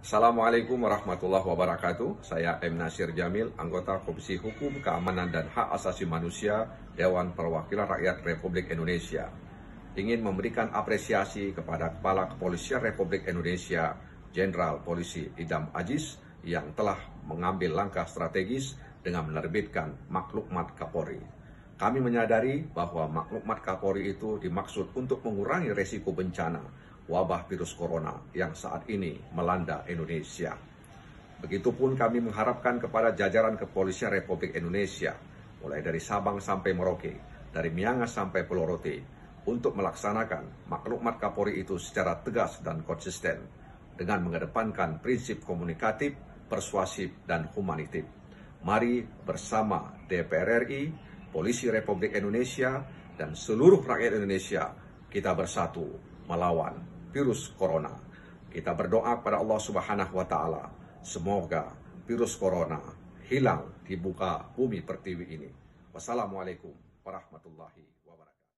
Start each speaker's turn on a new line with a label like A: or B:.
A: Assalamualaikum warahmatullahi wabarakatuh. Saya M. Nasir Jamil, anggota Komisi Hukum, Keamanan, dan Hak Asasi Manusia Dewan Perwakilan Rakyat Republik Indonesia. Ingin memberikan apresiasi kepada Kepala Kepolisian Republik Indonesia, Jenderal Polisi Idam Ajis, yang telah mengambil langkah strategis dengan menerbitkan maklumat Kapolri. Kami menyadari bahwa maklumat Kapolri itu dimaksud untuk mengurangi resiko bencana wabah virus corona yang saat ini melanda Indonesia. Begitupun kami mengharapkan kepada jajaran kepolisian Republik Indonesia, mulai dari Sabang sampai Merauke, dari Miangas sampai Pulau Rote, untuk melaksanakan maklumat Kapolri itu secara tegas dan konsisten dengan mengedepankan prinsip komunikatif, persuasif, dan humanitif. Mari bersama DPR RI, Polisi Republik Indonesia, dan seluruh rakyat Indonesia kita bersatu melawan virus corona. Kita berdoa kepada Allah Subhanahu wa taala, semoga virus corona hilang di buka bumi pertiwi ini. Wassalamualaikum warahmatullahi wabarakatuh.